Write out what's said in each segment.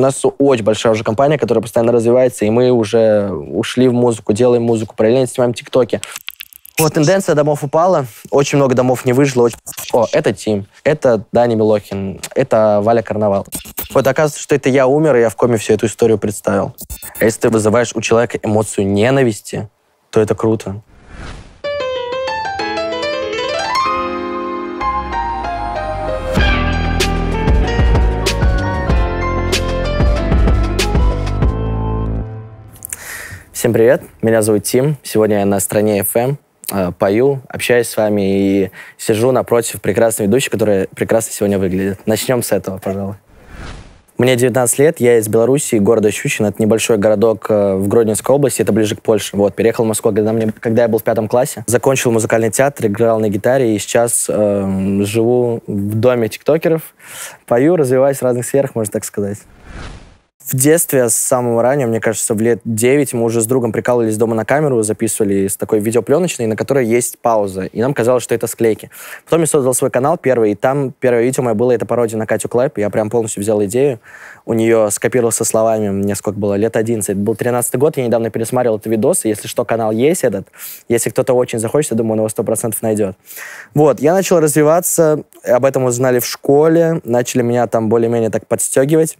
нас очень большая уже компания, которая постоянно развивается, и мы уже ушли в музыку, делаем музыку, параллельно снимаем тиктоки. Вот тенденция домов упала, очень много домов не выжило. Очень... О, это Тим, это Дани Милохин, это Валя Карнавал. Вот оказывается, что это я умер, и я в коме всю эту историю представил. А если ты вызываешь у человека эмоцию ненависти, то это круто. Всем привет, меня зовут Тим. Сегодня я на стране FM, э, пою, общаюсь с вами и сижу напротив прекрасной ведущей, которая прекрасно сегодня выглядит. Начнем с этого, пожалуй. Мне 19 лет, я из Беларуси, города Щучин. Это небольшой городок э, в Гродненской области, это ближе к Польше. Вот, переехал в Москву, когда, мне, когда я был в пятом классе. Закончил музыкальный театр, играл на гитаре, и сейчас э, живу в доме тиктокеров. Пою, развиваюсь в разных сферах, можно так сказать в детстве, с самого раннего, мне кажется, в лет 9 мы уже с другом прикалывались дома на камеру, записывали с такой видеопленочной, на которой есть пауза. И нам казалось, что это склейки. Потом я создал свой канал первый, и там первое видео мое было, это пародия на Катю Клэп. Я прям полностью взял идею. У нее скопировал со словами, мне сколько было, лет 11. Это был 13 год, я недавно пересмотрел этот видос, и если что, канал есть этот. Если кто-то очень захочет, я думаю, он его 100% найдет. Вот, я начал развиваться, об этом узнали в школе, начали меня там более-менее так подстегивать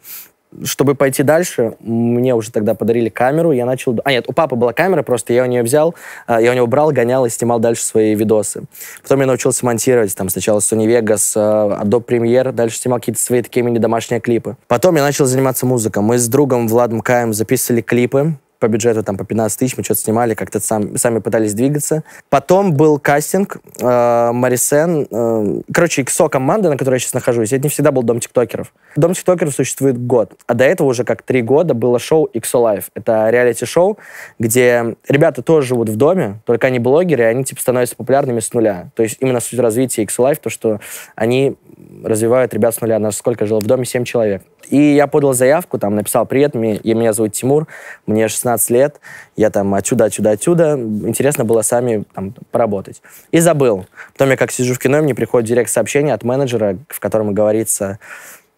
чтобы пойти дальше, мне уже тогда подарили камеру, я начал... А нет, у папы была камера, просто я у нее взял, а, я у него брал, гонял и снимал дальше свои видосы. Потом я научился монтировать, там сначала Sony Vegas, а, Adobe Premiere, дальше снимал какие-то свои такие мини-домашние клипы. Потом я начал заниматься музыкой. Мы с другом Владом Каем записывали клипы, по бюджету, там, по 15 тысяч, мы что-то снимали, как-то сам, сами пытались двигаться. Потом был кастинг, э, Марисен, э, короче, XO команда, на которой я сейчас нахожусь, это не всегда был Дом ТикТокеров. Дом ТикТокеров существует год, а до этого уже как три года было шоу XO Life Это реалити-шоу, где ребята тоже живут в доме, только они блогеры, и они, типа, становятся популярными с нуля. То есть именно суть развития XO Life то, что они развивают ребят с нуля. Нас сколько жило в доме? Семь человек. И я подал заявку, там, написал «Привет, мне, меня зовут Тимур, мне 16 16 лет, я там отсюда, отсюда, отсюда, интересно было сами там, поработать. И забыл. Потом я как сижу в кино, мне приходит директ сообщение от менеджера, в котором говорится,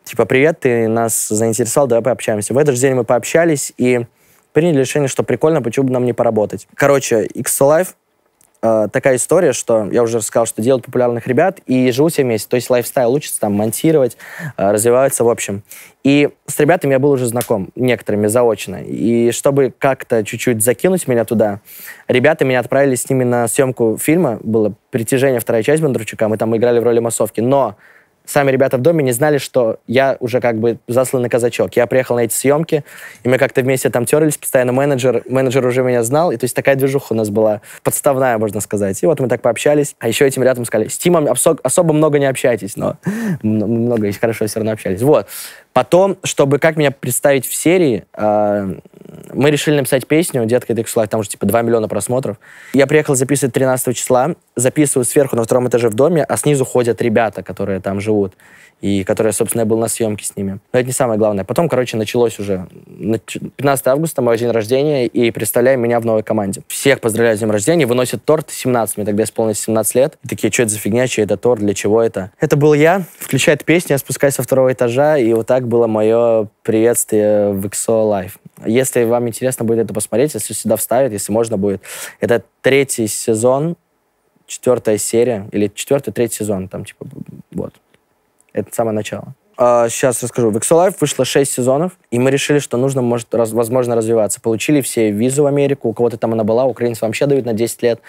типа, привет, ты нас заинтересовал, давай пообщаемся. В этот же день мы пообщались и приняли решение, что прикольно, почему бы нам не поработать. Короче, X-Life Э, такая история, что я уже рассказал, что делают популярных ребят и живут все вместе. То есть лайфстайл учится там монтировать, э, развиваются в общем. И с ребятами я был уже знаком, некоторыми заочно. И чтобы как-то чуть-чуть закинуть меня туда, ребята меня отправили с ними на съемку фильма, было «Притяжение», вторая часть Бондарчука, мы там играли в роли массовки. Но сами ребята в доме не знали, что я уже как бы засланный казачок. Я приехал на эти съемки, и мы как-то вместе там терлись, постоянно менеджер, менеджер уже меня знал, и то есть такая движуха у нас была, подставная, можно сказать. И вот мы так пообщались, а еще этим ребятам сказали, с Тимом особо много не общайтесь, но много и хорошо все равно общались. Вот. Потом, чтобы как меня представить в серии, а, мы решили написать песню «Детка, ты кусла», там уже типа 2 миллиона просмотров. Я приехал записывать 13 числа, записываю сверху на втором этаже в доме, а снизу ходят ребята, которые там живут и которая, собственно, я был на съемке с ними. Но это не самое главное. Потом, короче, началось уже. 15 августа, мой день рождения, и представляем меня в новой команде. Всех поздравляю с днем рождения, выносят торт 17, мне тогда исполнилось 17 лет. И такие, что это за фигня, что это торт, для чего это? Это был я, включает песню, я спускаюсь со второго этажа, и вот так было мое приветствие в XO Live. Если вам интересно будет это посмотреть, если сюда вставят, если можно будет. Это третий сезон, четвертая серия, или четвертый, третий сезон, там, типа, вот. Это самое начало. А, сейчас расскажу. В Exolife вышло 6 сезонов, и мы решили, что нужно, может, раз, возможно, развиваться. Получили все визу в Америку, у кого-то там она была, Украинцы вообще дают на 10 лет.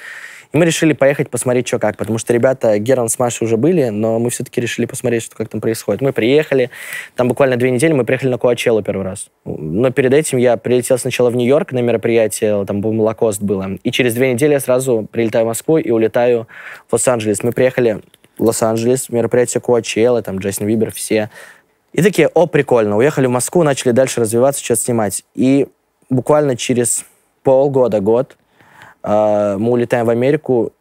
И мы решили поехать посмотреть, что как, потому что ребята Геран с Машей уже были, но мы все-таки решили посмотреть, что как там происходит. Мы приехали, там буквально две недели мы приехали на Куачеллу первый раз. Но перед этим я прилетел сначала в Нью-Йорк на мероприятие, там был Лакост было, и через две недели я сразу прилетаю в Москву и улетаю в Лос-Анджелес. Мы приехали Лос-Анджелес, мероприятие Куачелла, там Джастин Вибер, все. И такие, о, прикольно, уехали в Москву, начали дальше развиваться, что-то снимать. И буквально через полгода, год э, мы улетаем в Америку.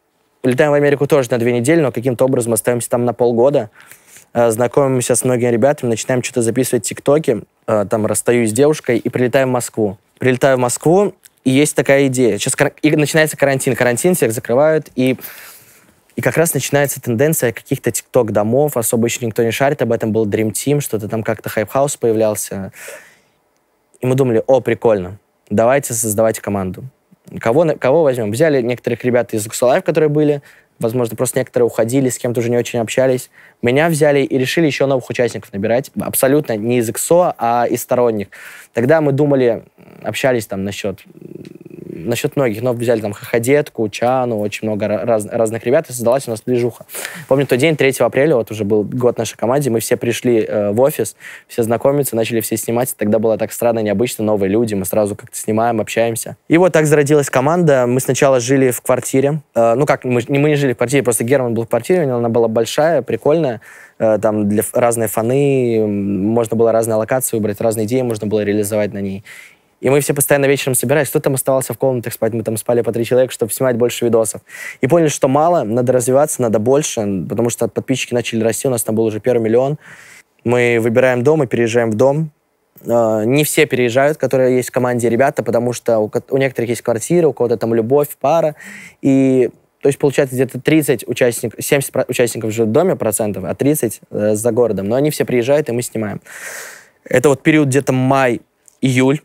Улетаем в Америку тоже на две недели, но каким-то образом остаемся там на полгода. Э, знакомимся с многими ребятами, начинаем что-то записывать тиктоки. Э, там расстаюсь с девушкой и прилетаем в Москву. Прилетаю в Москву, и есть такая идея. Сейчас и начинается карантин. Карантин всех закрывают, и и как раз начинается тенденция каких-то тикток-домов, особо еще никто не шарит, об этом был Dream Team, что-то там как-то хайп-хаус появлялся. И мы думали, о, прикольно, давайте создавать команду. Кого, кого возьмем? Взяли некоторых ребят из Уксалайв, которые были, возможно, просто некоторые уходили, с кем-то уже не очень общались. Меня взяли и решили еще новых участников набирать. Абсолютно не из XO, а из сторонних. Тогда мы думали, общались там насчет насчет многих, но взяли там Хахадетку, Чану, очень много раз, разных ребят, и создалась у нас движуха. Помню тот день, 3 апреля, вот уже был год нашей команде, мы все пришли э, в офис, все знакомиться, начали все снимать, тогда было так странно, необычно, новые люди, мы сразу как-то снимаем, общаемся. И вот так зародилась команда, мы сначала жили в квартире, э, ну как, мы, мы не жили в квартире, просто Герман был в квартире, у него она была большая, прикольная, э, там для разные фаны, можно было разные локации выбрать, разные идеи можно было реализовать на ней. И мы все постоянно вечером собирались. Кто там оставался в комнатах спать? Мы там спали по три человека, чтобы снимать больше видосов. И поняли, что мало, надо развиваться, надо больше, потому что подписчики начали расти. У нас там был уже первый миллион. Мы выбираем дом и переезжаем в дом. А, не все переезжают, которые есть в команде ребята, потому что у, некоторых есть квартира, у кого-то там любовь, пара. И то есть получается где-то 30 участников, 70 участников живет в доме процентов, а 30 э, за городом. Но они все приезжают, и мы снимаем. Это вот период где-то май-июль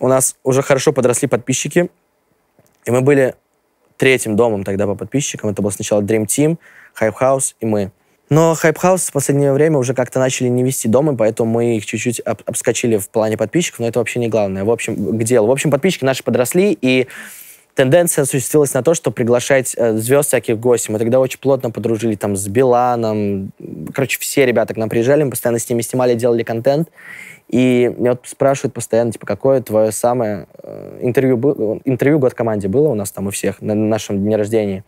у нас уже хорошо подросли подписчики, и мы были третьим домом тогда по подписчикам. Это был сначала Dream Team, Hype House и мы. Но Hype House в последнее время уже как-то начали не вести дома, поэтому мы их чуть-чуть об обскочили в плане подписчиков, но это вообще не главное. В общем, к делу. В общем, подписчики наши подросли, и тенденция осуществилась на то, что приглашать э, звезд всяких гостей. Мы тогда очень плотно подружили там с Биланом. Короче, все ребята к нам приезжали, мы постоянно с ними снимали, делали контент. И меня вот спрашивают постоянно, типа, какое твое самое э, интервью было, э, интервью год команде было у нас там у всех на нашем дне рождения.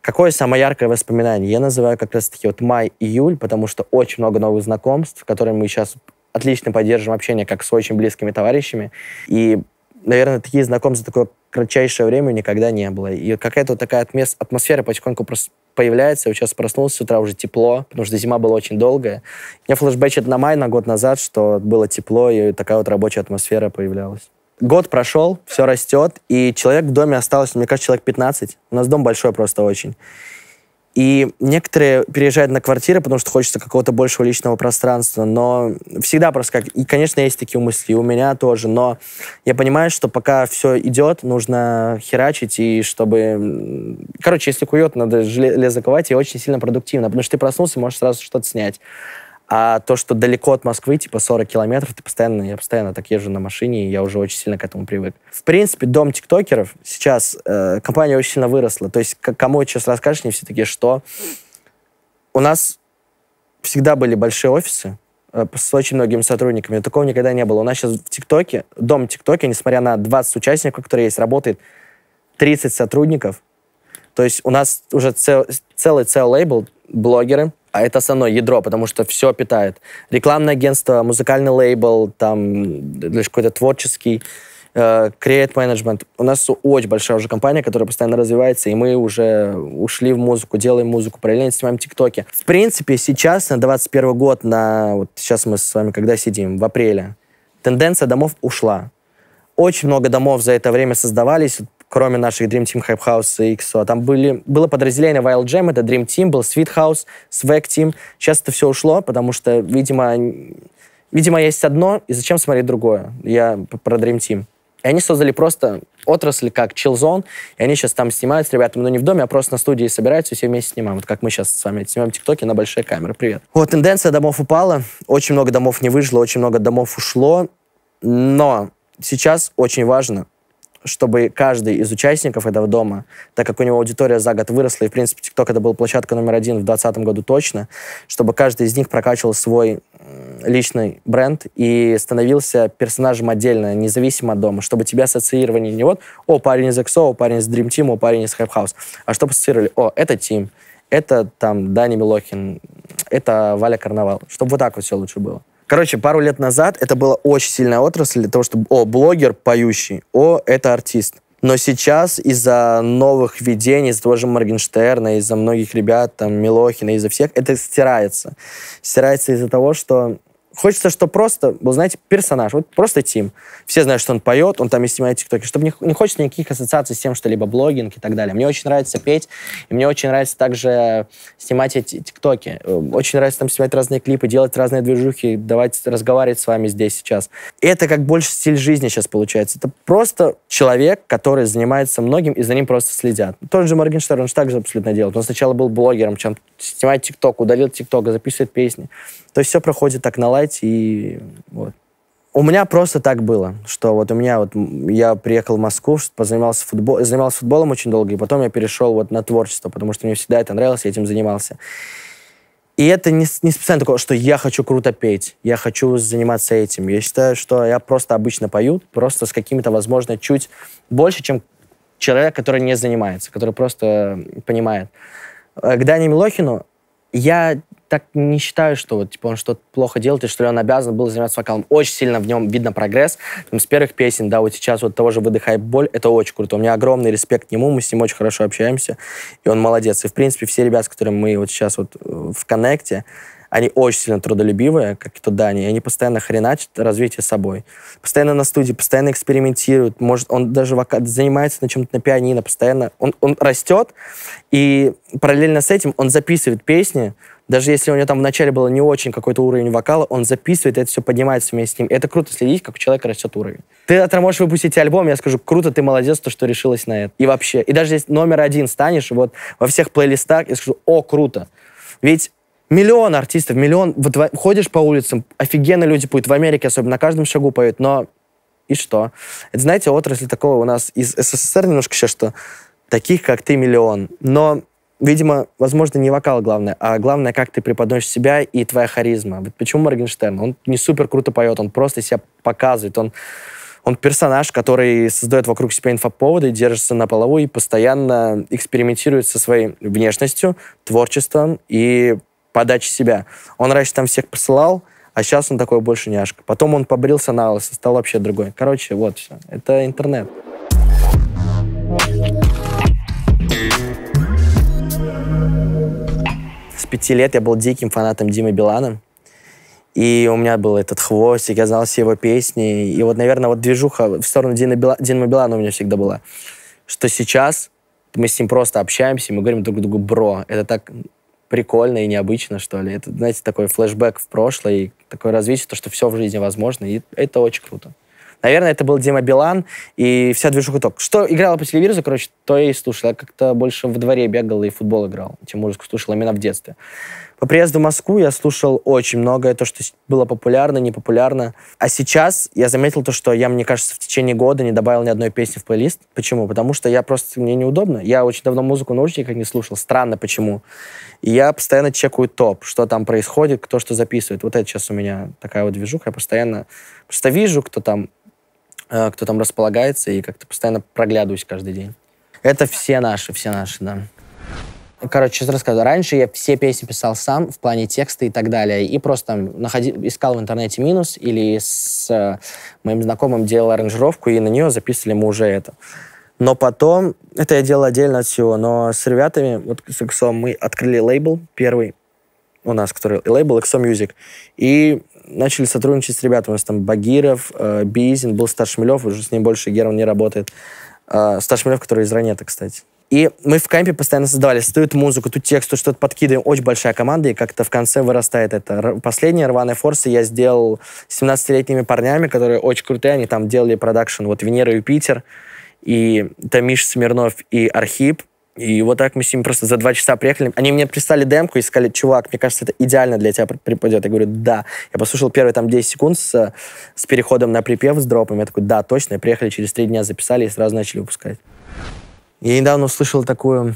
Какое самое яркое воспоминание? Я называю как раз-таки вот май-июль, потому что очень много новых знакомств, которые мы сейчас отлично поддерживаем общение как с очень близкими товарищами. И наверное, такие знакомства такое кратчайшее время никогда не было. И какая-то вот такая атмосфера потихоньку просто появляется. Я сейчас проснулся, с утра уже тепло, потому что зима была очень долгая. У меня флешбэчит на май, на год назад, что было тепло, и такая вот рабочая атмосфера появлялась. Год прошел, все растет, и человек в доме осталось, мне кажется, человек 15. У нас дом большой просто очень. И некоторые переезжают на квартиры, потому что хочется какого-то большего личного пространства. Но всегда просто как... И, конечно, есть такие мысли, и у меня тоже. Но я понимаю, что пока все идет, нужно херачить, и чтобы... Короче, если кует, надо железо ковать, и очень сильно продуктивно. Потому что ты проснулся, можешь сразу что-то снять. А то, что далеко от Москвы, типа 40 километров, ты постоянно, я постоянно так езжу на машине, и я уже очень сильно к этому привык. В принципе, дом тиктокеров сейчас, э, компания очень сильно выросла. То есть, кому сейчас расскажешь, не все такие, что у нас всегда были большие офисы, э, с очень многими сотрудниками. Такого никогда не было. У нас сейчас в ТикТоке, дом ТикТоке, несмотря на 20 участников, которые есть, работает 30 сотрудников. То есть у нас уже цел, целый цел лейбл, блогеры, а это основное ядро, потому что все питает. Рекламное агентство, музыкальный лейбл, там какой-то творческий, креат э, менеджмент. У нас очень большая уже компания, которая постоянно развивается, и мы уже ушли в музыку, делаем музыку, параллельно снимаем тиктоки. В принципе, сейчас, на 21 год, на вот сейчас мы с вами когда сидим, в апреле, тенденция домов ушла. Очень много домов за это время создавались кроме наших Dream Team, Hype House и XO. Там были, было подразделение Wild Jam, это Dream Team, был Sweet House, Swag Team. Сейчас это все ушло, потому что, видимо, видимо, есть одно, и зачем смотреть другое? Я про Dream Team. И они создали просто отрасль как Chill Zone, и они сейчас там снимают с ребятами, но ну, не в доме, а просто на студии собираются и все вместе снимаем. Вот как мы сейчас с вами снимаем тиктоки на большие камеры. Привет. Вот, тенденция домов упала, очень много домов не выжило, очень много домов ушло, но сейчас очень важно чтобы каждый из участников этого дома, так как у него аудитория за год выросла, и, в принципе, TikTok это был площадка номер один в 2020 году точно, чтобы каждый из них прокачивал свой личный бренд и становился персонажем отдельно, независимо от дома, чтобы тебя ассоциировали не вот «О, парень из XO», «О, парень из Dream Team», «О, парень из Hype House», а чтобы ассоциировали «О, это Тим», это там Дани Милохин, это Валя Карнавал, чтобы вот так вот все лучше было. Короче, пару лет назад это была очень сильная отрасль для того, чтобы, о, блогер поющий, о, это артист. Но сейчас из-за новых видений, из-за того же Моргенштерна, из-за многих ребят, там, Милохина, из-за всех, это стирается. Стирается из-за того, что Хочется, чтобы просто был, знаете, персонаж. Вот просто Тим. Все знают, что он поет, он там и снимает тиктоки. Чтобы не, не хочется никаких ассоциаций с тем, что либо блогинг и так далее. Мне очень нравится петь, и мне очень нравится также снимать эти тиктоки. Э, очень нравится там снимать разные клипы, делать разные движухи, давать разговаривать с вами здесь сейчас. И это как больше стиль жизни сейчас получается. Это просто человек, который занимается многим, и за ним просто следят. Тот же Моргенштерн, он же так же абсолютно делает. Он сначала был блогером, чем снимает тикток, удалил тикток, записывает песни. То есть все проходит так на лайв писать. И вот. У меня просто так было, что вот у меня вот я приехал в Москву, позанимался футбол, занимался футболом очень долго, и потом я перешел вот на творчество, потому что мне всегда это нравилось, я этим занимался. И это не, не специально такое, что я хочу круто петь, я хочу заниматься этим. Я считаю, что я просто обычно пою, просто с какими-то, возможно, чуть больше, чем человек, который не занимается, который просто понимает. Э, к Дане Милохину я так не считаю, что вот, типа, он что-то плохо делает, и что ли он обязан был заниматься вокалом. Очень сильно в нем видно прогресс. Там, с первых песен, да, вот сейчас вот того же «Выдыхай боль», это очень круто. У меня огромный респект к нему, мы с ним очень хорошо общаемся, и он молодец. И, в принципе, все ребята, с которыми мы вот сейчас вот э, в коннекте, они очень сильно трудолюбивые, как и тут Дани, и они постоянно хреначат развитие собой. Постоянно на студии, постоянно экспериментируют, может, он даже вока- занимается на чем-то на пианино, постоянно он, он растет, и параллельно с этим он записывает песни, даже если у него там вначале было не очень какой-то уровень вокала, он записывает, это все поднимается вместе с ним. Это круто следить, как у человека растет уровень. Ты завтра можешь выпустить альбом, я скажу, круто, ты молодец, то, что решилась на это. И вообще, и даже если номер один станешь, вот во всех плейлистах, я скажу, о, круто. Ведь миллион артистов, миллион, вот ходишь по улицам, офигенно люди поют, в Америке особенно, на каждом шагу поют, но и что? Это, знаете, отрасль такого у нас из СССР немножко сейчас, что таких, как ты, миллион. Но видимо, возможно, не вокал главное, а главное, как ты преподносишь себя и твоя харизма. Вот почему Моргенштерн? Он не супер круто поет, он просто себя показывает, он он персонаж, который создает вокруг себя инфоповоды, держится на полову и постоянно экспериментирует со своей внешностью, творчеством и подачей себя. Он раньше там всех посылал, а сейчас он такой больше няшка. Потом он побрился на лысо, стал вообще другой. Короче, вот все. Это интернет. пяти лет я был диким фанатом Димы Билана. И у меня был этот хвостик, я знал все его песни. И вот, наверное, вот движуха в сторону Дина Била, Дина Билана у меня всегда была. Что сейчас мы с ним просто общаемся, и мы говорим друг другу «бро». Это так прикольно и необычно, что ли. Это, знаете, такой флешбэк в прошлое и такое развитие, то, что все в жизни возможно, и это очень круто. Наверное, это был Дима Билан и вся движуха ток. Что играла по телевизору, короче, то я и слушал. Я как-то больше во дворе бегал и футбол играл. Тем музыку слушал именно в детстве. По приезду в Москву я слушал очень многое, то, что было популярно, непопулярно. А сейчас я заметил то, что я, мне кажется, в течение года не добавил ни одной песни в плейлист. Почему? Потому что я просто, мне неудобно. Я очень давно музыку наушниках не слушал. Странно почему. И я постоянно чекаю топ, что там происходит, кто что записывает. Вот это сейчас у меня такая вот движуха. Я постоянно просто вижу, кто там Э, кто там располагается, и как-то постоянно проглядываюсь каждый день. Это все наши, все наши, да. Короче, сейчас расскажу. Раньше я все песни писал сам в плане текста и так далее. И просто находи, искал в интернете минус или с э, моим знакомым делал аранжировку, и на нее записывали мы уже это. Но потом, это я делал отдельно от всего, но с ребятами, вот с XO мы открыли лейбл первый у нас, который лейбл XO Music. И начали сотрудничать с ребятами. У нас там Багиров, э, Бизин, был Стар Шмелев, уже с ним больше Герман не работает. Э, Стар который из Ранета, кстати. И мы в кемпе постоянно создавали, стоит музыку, тут текст, тут что-то подкидываем. Очень большая команда, и как-то в конце вырастает это. Последние «Рваные форсы» я сделал с 17-летними парнями, которые очень крутые, они там делали продакшн, вот «Венера и Юпитер», и Тамиш Смирнов, и Архип. И вот так мы с ними просто за два часа приехали. Они мне прислали демку и сказали, чувак, мне кажется, это идеально для тебя припадет. Я говорю, да. Я послушал первые там 10 секунд с, с переходом на припев, с дропом. Я такой, да, точно. И приехали через три дня, записали и сразу начали выпускать. Я недавно услышал такую,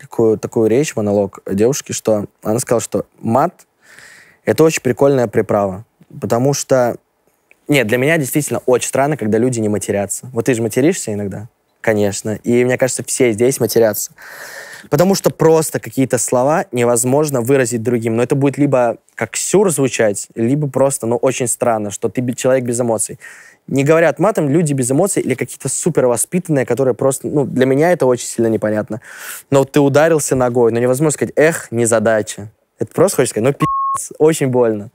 такую, такую речь, монолог девушки, что она сказала, что мат — это очень прикольная приправа, потому что... Нет, для меня действительно очень странно, когда люди не матерятся. Вот ты же материшься иногда конечно. И мне кажется, все здесь матерятся. Потому что просто какие-то слова невозможно выразить другим. Но это будет либо как сюр звучать, либо просто, ну, очень странно, что ты человек без эмоций. Не говорят матом люди без эмоций или какие-то супер воспитанные, которые просто, ну, для меня это очень сильно непонятно. Но ты ударился ногой, но невозможно сказать, эх, незадача. Это просто хочешь сказать, ну, пи*** очень больно.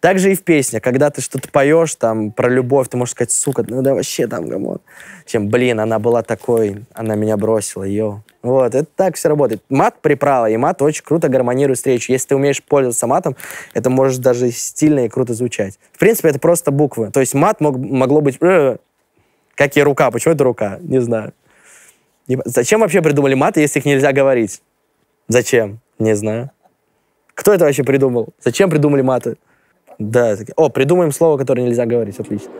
Также и в песнях, когда ты что-то поешь там про любовь, ты можешь сказать, сука, ну да вообще там, гамон. Чем, блин, она была такой, она меня бросила, ее. Вот, это так все работает. Мат приправа, и мат очень круто гармонирует встречу. Если ты умеешь пользоваться матом, это может даже стильно и круто звучать. В принципе, это просто буквы. То есть мат мог, могло быть... Э, как и рука, почему это рука? Не знаю. Зачем вообще придумали маты, если их нельзя говорить? Зачем? Не знаю. Кто это вообще придумал? Зачем придумали маты? Да, о, придумаем слово, которое нельзя говорить, отлично.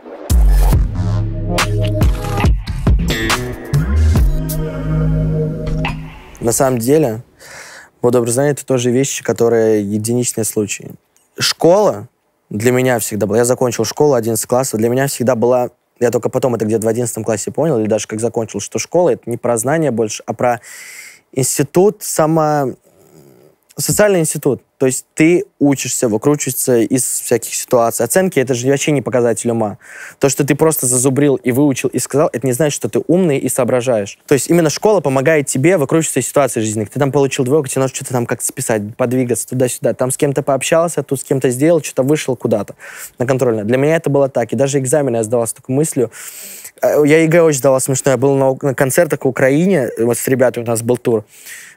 На самом деле, вот образование – это тоже вещи, которые единичные случаи. Школа для меня всегда была, я закончил школу 11 класса. для меня всегда была я только потом это где-то в 11 классе понял, или даже как закончил, что школа — это не про знания больше, а про институт, сама... социальный институт. То есть ты учишься, выкручиваешься из всяких ситуаций. Оценки — это же вообще не показатель ума. То, что ты просто зазубрил и выучил и сказал, это не значит, что ты умный и соображаешь. То есть именно школа помогает тебе выкручиваться из ситуации жизненных. Ты там получил двойку, тебе надо что-то там как-то списать, подвигаться туда-сюда. Там с кем-то пообщался, тут с кем-то сделал, что-то вышел куда-то на контрольное. Для меня это было так. И даже экзамены я сдавал с такой мыслью. Э, я ЕГЭ очень сдавал смешно. Я был на, на концертах в Украине, э, вот с ребятами у нас был тур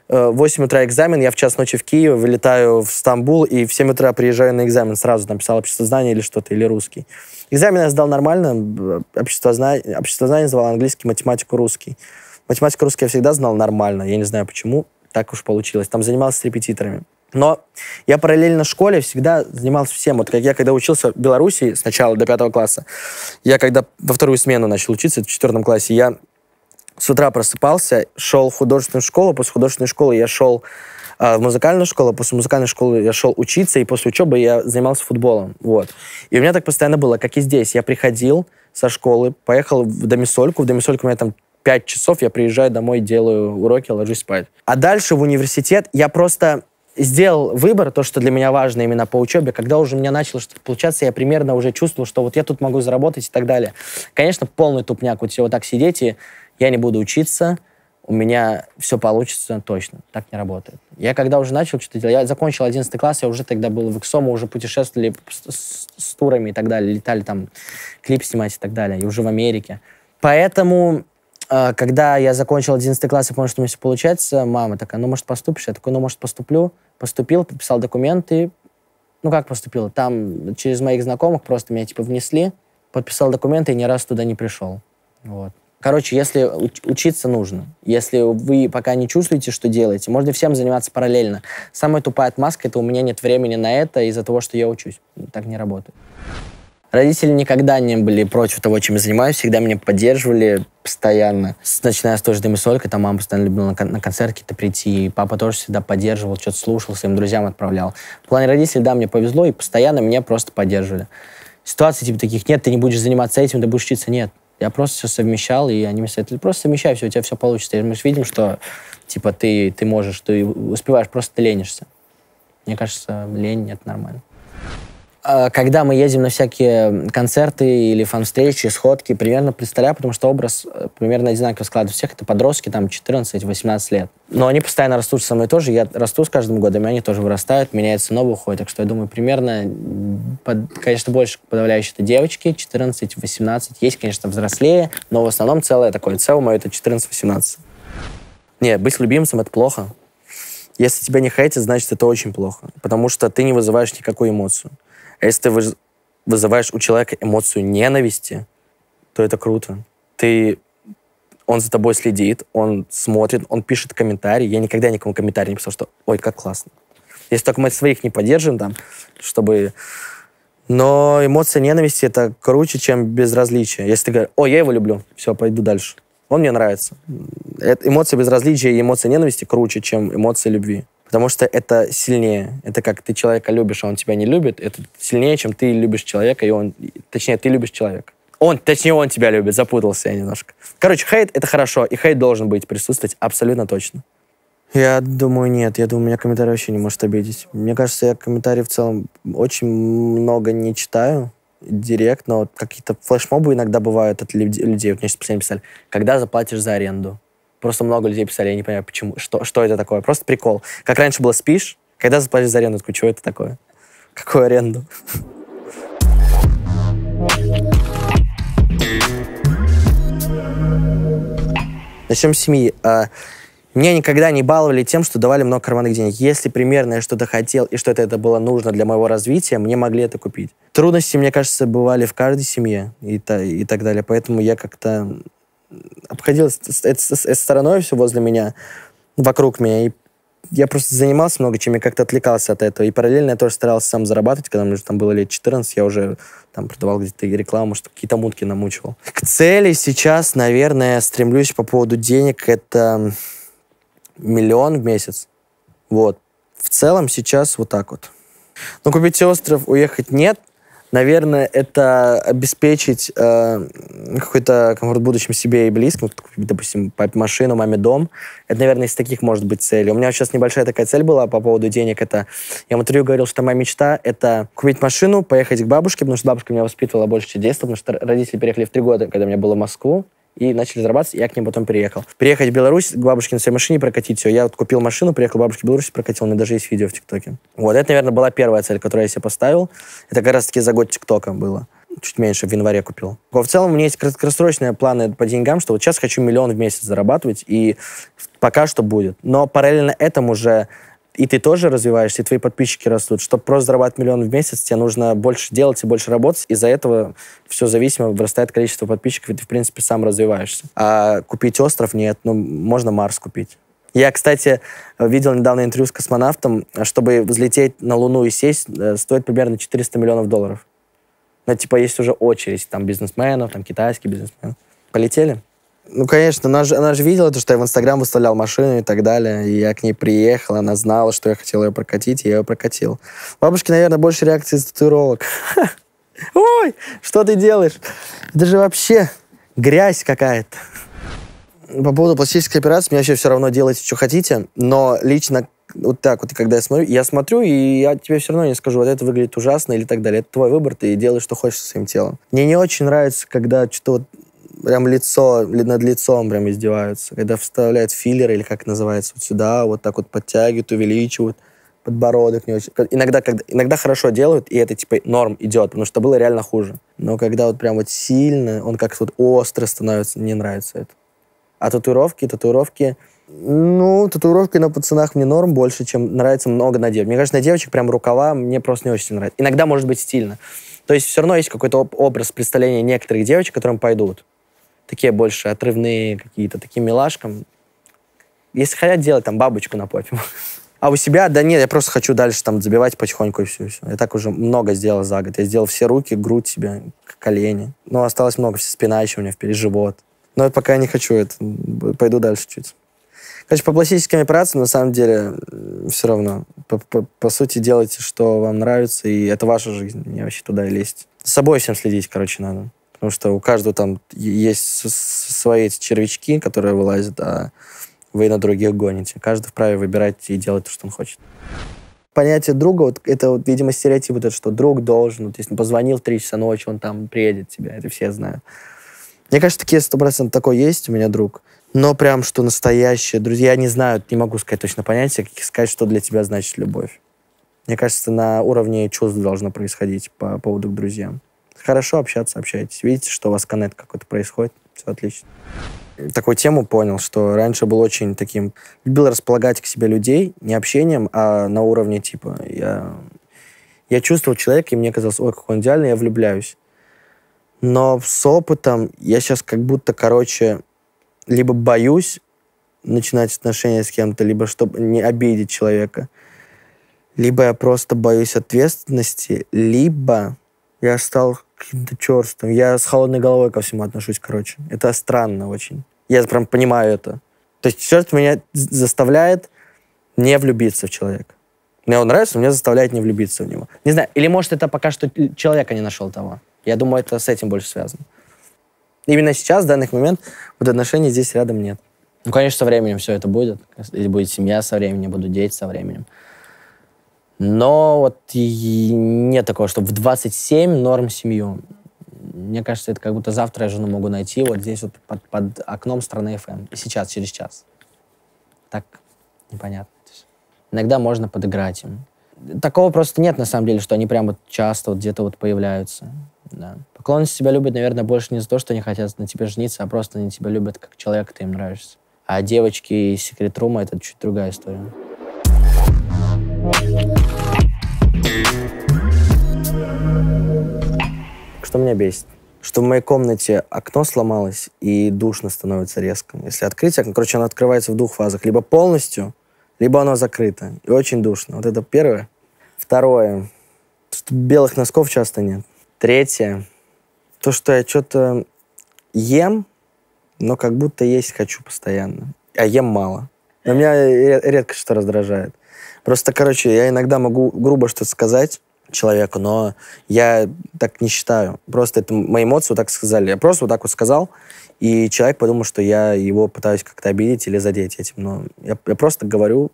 в 8 утра экзамен, я в час ночи в Киеве, вылетаю в Стамбул и в 7 утра приезжаю на экзамен, сразу там общество знаний или что-то, или русский. Экзамен я сдал нормально, э, Общество знаний, общество знаний сдавал английский, математику русский. Математику русский я всегда знал нормально, я не знаю почему, так уж получилось. Там занимался с репетиторами. Но я параллельно в школе всегда занимался всем. Вот как я когда учился в Беларуси сначала до пятого класса, я когда во вторую смену начал учиться, это в четвертом классе, я с утра просыпался, шел в художественную школу, после художественной школы я шел а, в музыкальную школу, после музыкальной школы я шел учиться, и после учебы я занимался футболом. Вот. И у меня так постоянно было, как и здесь. Я приходил со школы, поехал в Домисольку, в Домисольку у меня там 5 часов, я приезжаю домой, делаю уроки, ложусь спать. А дальше в университет я просто сделал выбор, то, что для меня важно именно по учебе, когда уже у меня начало что-то получаться, я примерно уже чувствовал, что вот я тут могу заработать и так далее. Конечно, полный тупняк вот все вот так сидеть и я не буду учиться, у меня все получится точно. Так не работает. Я когда уже начал что-то делать, я закончил 11 класс, я уже тогда был в Иксо, уже путешествовали с, с турами и так далее, летали там клип снимать и так далее, и уже в Америке. Поэтому, а, когда я закончил 11 класс я понял, что у меня все получается, мама такая, ну, может, поступишь? Я такой, ну, может, поступлю. Поступил, подписал документы. Ну, как поступил? Там через моих знакомых просто меня, типа, внесли, подписал документы и ни разу туда не пришел. Вот. Короче, если учиться нужно, если вы пока не чувствуете, что делаете, можно всем заниматься параллельно. Самая тупая отмазка – это у меня нет времени на это из-за того, что я учусь. Так не работает. Родители никогда не были против того, чем я занимаюсь, всегда меня поддерживали постоянно. Начиная с той же дым и солька, там мама постоянно любила на, кон- на концерт какие-то прийти, и папа тоже всегда поддерживал, что-то слушал, своим друзьям отправлял. В плане родителей, да, мне повезло, и постоянно меня просто поддерживали. Ситуации типа таких, нет, ты не будешь заниматься этим, ты будешь учиться, нет. Я просто все совмещал, и они мне советовали, просто совмещай все, у тебя все получится. И мы же видим, что типа ты, ты можешь, ты успеваешь, просто ты ленишься. Мне кажется, лень — это нормально. А, когда мы едем на всякие концерты или фан-встречи, сходки, примерно представляю, потому что образ э, примерно одинаково складывается. Всех это подростки, там, 14-18 лет. Но они постоянно растут со мной тоже. Я расту с каждым годом, и они тоже вырастают, меняется новый уходит. Так что я думаю, примерно, под, конечно, больше подавляющие это девочки, 14-18. Есть, конечно, взрослее, но в основном целое такое целое мое это 14-18. Не, быть любимцем — это плохо. Если тебя не хейтят, значит, это очень плохо, потому что ты не вызываешь никакую эмоцию. А если ты вызываешь у человека эмоцию ненависти, то это круто. Ты он за тобой следит, он смотрит, он пишет комментарии. Я никогда никому комментарий не писал, что «Ой, как классно». Если только мы своих не поддержим там, чтобы... Но эмоция ненависти — это круче, чем безразличие. Если ты говоришь «О, я его люблю, все, пойду дальше». Он мне нравится. эмоция безразличия и эмоция ненависти круче, чем эмоция любви. Потому что это сильнее. Это как ты человека любишь, а он тебя не любит. Это сильнее, чем ты любишь человека, и он... Точнее, ты любишь человека. Он, точнее, он тебя любит. Запутался я немножко. Короче, хейт — это хорошо, и хейт должен быть, присутствовать абсолютно точно. Я думаю, нет. Я думаю, меня комментарий вообще не может обидеть. Мне кажется, я комментарии в целом очень много не читаю директ, но вот какие-то флешмобы иногда бывают от людей. Вот мне сейчас писали, когда заплатишь за аренду? Просто много людей писали, я не понимаю, почему, что, что это такое. Просто прикол. Как раньше было спишь, когда заплатишь за аренду, такой, что это такое? Какую аренду? Начнем с семьи. А, меня никогда не баловали тем, что давали много карманных денег. Если примерно я что-то хотел и что-то это было нужно для моего развития, мне могли это купить. Трудности, мне кажется, бывали в каждой семье и, та, и так далее. Поэтому я как-то обходилось обходил стороной все возле меня, вокруг меня, и я просто занимался много чем, я как-то отвлекался от этого. И параллельно я тоже старался сам зарабатывать, когда мне уже там было лет 14, я уже там продавал где-то рекламу, что какие-то мутки намучивал. К цели сейчас, наверное, стремлюсь по поводу денег, это миллион в месяц. Вот. В целом сейчас вот так вот. Но ну, купить остров, уехать нет, наверное, это обеспечить э, какой-то комфорт в будущем себе и близким, допустим, папе машину, маме дом. Это, наверное, из таких может быть целей. У меня сейчас небольшая такая цель была по поводу денег. Это я в интервью говорил, что моя мечта — это купить машину, поехать к бабушке, потому что бабушка меня воспитывала больше чем детства, потому что родители переехали в три года, когда мне было в Москву и начали зарабатывать, я к ним потом переехал. Приехать в Беларусь, к бабушке на своей машине прокатить все. Я вот купил машину, приехал к бабушке в Беларусь, прокатил, у меня даже есть видео в ТикТоке. Вот, это, наверное, была первая цель, которую я себе поставил. Это как раз-таки за год ТикТока было чуть меньше, в январе купил. В целом у меня есть краткосрочные планы по деньгам, что вот сейчас хочу миллион в месяц зарабатывать, и пока что будет. Но параллельно этому же и ты тоже развиваешься, и твои подписчики растут. Чтобы просто зарабатывать миллион в месяц, тебе нужно больше делать и больше работать. Из-за этого все зависимо, вырастает количество подписчиков, и ты, в принципе, сам развиваешься. А купить остров нет, ну, можно Марс купить. Я, кстати, видел недавно интервью с космонавтом, чтобы взлететь на Луну и сесть, э, стоит примерно 400 миллионов долларов. Но, ну, типа, есть уже очередь там бизнесменов, там китайских бизнесменов. Полетели? Ну, конечно, она же, она же видела то, что я в Инстаграм выставлял машину и так далее. И я к ней приехал, она знала, что я хотел ее прокатить, и я ее прокатил. Бабушки, наверное, больше реакции из татуировок. Ой, что ты делаешь? Это же вообще грязь какая-то. По поводу пластической операции, мне вообще все равно делайте, что хотите, но лично вот так вот, когда я смотрю, я смотрю, и я тебе все равно не скажу, вот это выглядит ужасно или так далее. Это твой выбор, ты делаешь, что хочешь со своим телом. Мне не очень нравится, когда что-то вот прям лицо, над лицом прям издеваются. Когда вставляют филлеры или как называется, вот сюда, вот так вот подтягивают, увеличивают подбородок не очень. Иногда, когда, иногда хорошо делают, и это типа норм идет, потому что было реально хуже. Но когда вот прям вот сильно, он как-то вот остро становится, мне нравится это. А татуировки, татуировки... Ну, татуировки на пацанах мне норм больше, чем нравится много на девочек. Мне кажется, на девочек прям рукава мне просто не очень нравится. Иногда может быть стильно. То есть все равно есть какой-то образ представления некоторых девочек, которым пойдут такие больше отрывные какие-то, таким милашкам. Если хотят делать, там, бабочку на попе. А у себя, да нет, я просто хочу дальше там забивать потихоньку и все, все. Я так уже много сделал за год. Я сделал все руки, грудь себе, колени. Но ну, осталось много, вся спина еще у меня впереди, живот. Но это пока я не хочу, это пойду дальше чуть. Короче, по пластическим операциям, на самом деле, э, все равно. По, по, по сути, делайте, что вам нравится, и это ваша жизнь. Не вообще туда и лезть. С собой всем следить, короче, надо. Потому что у каждого там есть свои червячки, которые вылазят, а вы на других гоните. Каждый вправе выбирать и делать то, что он хочет. Понятие друга, вот это, вот, видимо, стереотип, вот это, что друг должен, вот, если позвонил в 3 часа ночи, он там приедет тебя, это все знают. Мне кажется, такие 100% такой есть у меня друг. Но прям, что настоящие друзья не знают, не могу сказать точно понятие, как сказать, что для тебя значит любовь. Мне кажется, на уровне чувств должно происходить по поводу к друзьям. Хорошо общаться, общайтесь. Видите, что у вас коннект какой-то происходит. Все отлично. Такую тему понял, что раньше был очень таким... Любил располагать к себе людей не общением, а на уровне типа... Я, я чувствовал человека, и мне казалось, ой, какой он идеальный, я влюбляюсь. Но с опытом я сейчас как будто, короче, либо боюсь начинать отношения с кем-то, либо чтобы не обидеть человека, либо я просто боюсь ответственности, либо я стал каким-то черствым. Я с холодной головой ко всему отношусь, короче. Это странно очень. Я прям понимаю это. То есть черт меня заставляет не влюбиться в человека. Мне он нравится, но меня заставляет не влюбиться в него. Не знаю, или может это пока что человека не нашел того. Я думаю, это с этим больше связано. Именно сейчас, в данный момент, вот отношений здесь рядом нет. Ну, конечно, со временем все это будет. И будет семья со временем, будут дети со временем. Но вот и нет такого, что в 27 норм семью. Мне кажется, это как будто завтра я жену могу найти вот здесь вот под, под окном страны FM. Эм. Сейчас, через час. Так непонятно. Иногда можно подыграть им. Такого просто нет, на самом деле, что они прям вот часто вот где-то вот появляются. Да. Поклонницы тебя любят, наверное, больше не за то, что они хотят на тебя жениться, а просто они тебя любят как человек, ты им нравишься. А девочки из секрет-рума — это чуть другая история. меня бесит? Что в моей комнате окно сломалось, и душно становится резко. Если открыть окно, короче, оно открывается в двух фазах. Либо полностью, либо оно закрыто. И очень душно. Вот это первое. Второе. Что белых носков часто нет. Третье. То, что я что-то ем, но как будто есть хочу постоянно. А ем мало. Но меня редко что раздражает. Просто, короче, я иногда могу грубо что-то сказать, человеку, но я так не считаю. Просто это мои эмоции вот так сказали. Я просто вот так вот сказал, и человек подумал, что я его пытаюсь как-то обидеть или задеть этим. Но я, я просто говорю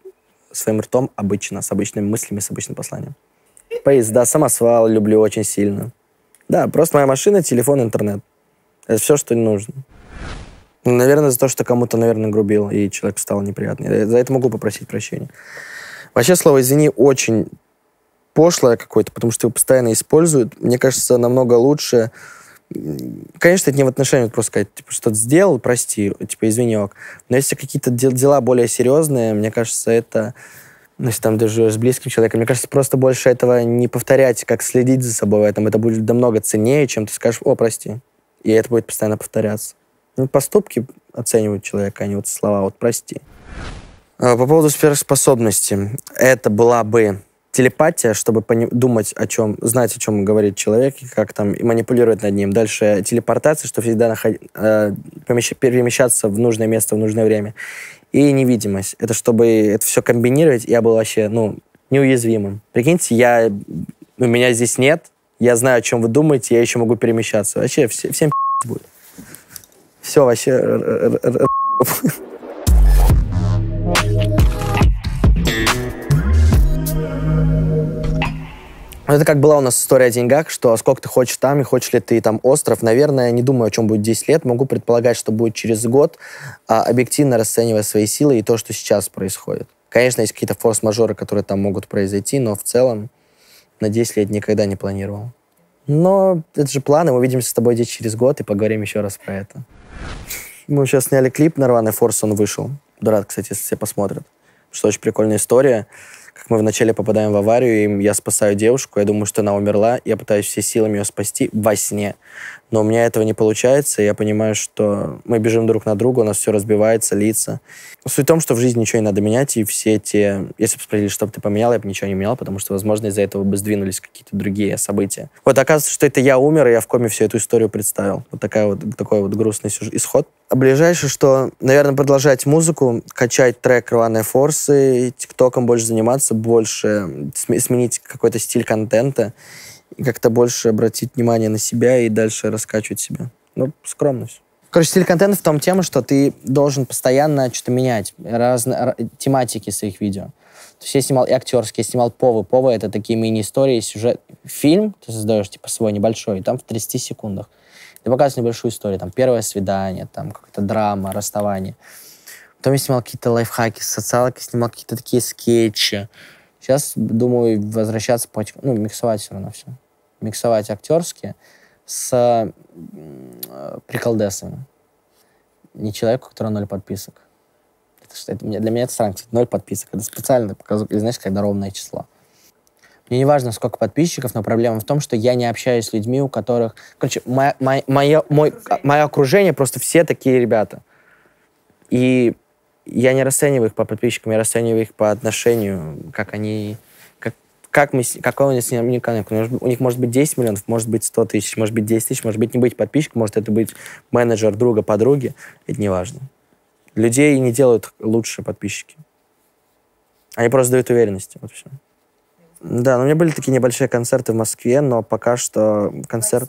своим ртом обычно, с обычными мыслями, с обычным посланием. Поезда, самосвал люблю очень сильно. Да, просто моя машина, телефон, интернет. Это все, что нужно. Ну, наверное, за то, что кому-то, наверное, грубил, и человек стал неприятный. За это могу попросить прощения. Вообще, слово «извини» очень пошлое какое-то, потому что его постоянно используют, мне кажется, намного лучше. Конечно, это не в отношении просто сказать, типа, что-то сделал, прости, типа, извинек. Но если какие-то дела более серьезные, мне кажется, это ну, если там даже с близким человеком, мне кажется, просто больше этого не повторять, как следить за собой в этом. Это будет намного ценнее, чем ты скажешь, о, прости. И это будет постоянно повторяться. Ну, поступки оценивают человека, а не вот слова, вот прости. А, по поводу сверхспособности. Это была бы телепатия, чтобы думать о чем, знать, о чем говорит человек, и как там манипулировать над ним. Дальше телепортация, чтобы всегда наход... э, перемещаться в нужное место в нужное время. И невидимость. Это чтобы это все комбинировать, я был вообще, ну, неуязвимым. Прикиньте, я... у меня здесь нет, я знаю, о чем вы думаете, я еще могу перемещаться. Вообще, все, всем будет. Все, вообще... Ну, это как была у нас история о деньгах, что сколько ты хочешь там и хочешь ли ты там остров. Наверное, не думаю, о чем будет 10 лет. Могу предполагать, что будет через год, а, объективно расценивая свои силы и то, что сейчас происходит. Конечно, есть какие-то форс-мажоры, которые там могут произойти, но в целом на 10 лет никогда не планировал. Но это же планы. Мы увидимся с тобой здесь через год и поговорим еще раз про это. Мы сейчас сняли клип на «Рваный форс», он вышел. Дурат, кстати, если все посмотрят. Что очень прикольная история как мы вначале попадаем в аварию, и я спасаю девушку, я думаю, что она умерла, я пытаюсь все силами ее спасти во сне но у меня этого не получается, и я понимаю, что мы бежим друг на друга, у нас все разбивается, лица. Суть в том, что в жизни ничего не надо менять, и все те... Если бы спросили, что бы ты поменял, я бы ничего не менял, потому что, возможно, из-за этого бы сдвинулись какие-то другие события. Вот оказывается, что это я умер, и я в коме всю эту историю представил. Вот такая вот, такой вот грустный сюжет, исход. А ближайшее, что, наверное, продолжать музыку, качать трек «Рваные форсы», тиктоком больше заниматься, больше сменить какой-то стиль контента как-то больше обратить внимание на себя и дальше раскачивать себя. Ну, скромность. Короче, стиль контента в том тема, что ты должен постоянно что-то менять, раз, тематики своих видео. То есть я снимал и актерские, я снимал повы. Повы — это такие мини-истории, сюжет. Фильм ты создаешь, типа, свой небольшой, и там в 30 секундах. Ты показываешь небольшую историю, там, первое свидание, там, какая-то драма, расставание. Потом я снимал какие-то лайфхаки, социалки, снимал какие-то такие скетчи. Сейчас, думаю, возвращаться по ну, миксовать все равно все миксовать актерски с приколдесами. Не человеку, у которого ноль подписок. Это, это, для меня это странно, ноль подписок. Это специально показывает, знаешь, когда ровное число. Мне не важно, сколько подписчиков, но проблема в том, что я не общаюсь с людьми, у которых... Короче, моя, моя, моя, мой, а, мое окружение просто все такие ребята. И я не расцениваю их по подписчикам, я расцениваю их по отношению, как они как мы, какой у них с ними У них может быть 10 миллионов, может быть 100 тысяч, может быть 10 тысяч, может быть не быть подписчик, может это быть менеджер друга, подруги. Это не важно. Людей не делают лучше подписчики. Они просто дают уверенности. Вот все. Да, ну у меня были такие небольшие концерты в Москве, но пока что концерт...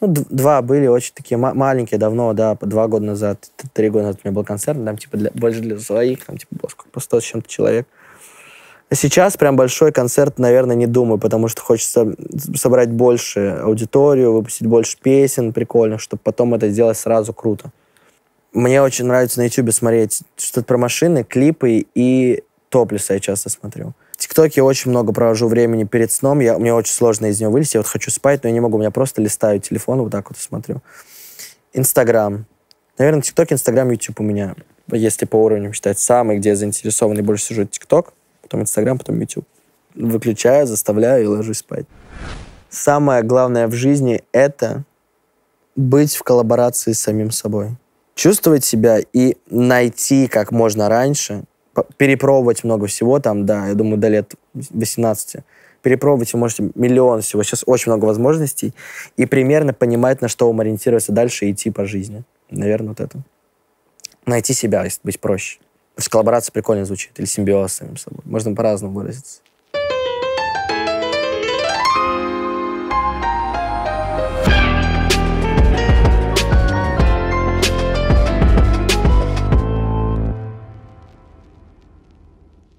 Ну, два были очень такие маленькие, давно, да, два года назад, три года назад у меня был концерт, там, типа, для, больше для своих, там, типа, было сколько, по 100 с чем-то человек. Mm Сейчас прям большой концерт, наверное, не думаю, потому что хочется собрать больше аудиторию, выпустить больше песен прикольных, чтобы потом это сделать сразу круто. Мне очень нравится на YouTube смотреть что-то про машины, клипы и топлиса я часто смотрю. В ТикТоке очень много провожу времени перед сном. Я, мне очень сложно из него вылезти. Я вот хочу спать, но я не могу. у меня просто листаю телефон, вот так вот смотрю. Инстаграм. Наверное, ТикТок, Инстаграм, YouTube у меня, если по уровню считать, самый, где я заинтересован и больше сижу, ТикТок потом Инстаграм, потом Ютуб Выключаю, заставляю и ложусь спать. Самое главное в жизни — это быть в коллаборации с самим собой. Чувствовать себя и найти как можно раньше, перепробовать много всего там, да, я думаю, до лет 18, перепробовать вы можете миллион всего, сейчас очень много возможностей, и примерно понимать, на что вам ориентироваться дальше и идти по жизни. Наверное, вот это. Найти себя, если быть проще. То есть коллаборация прикольно звучит, или симбиоз самим собой. Можно по-разному выразиться.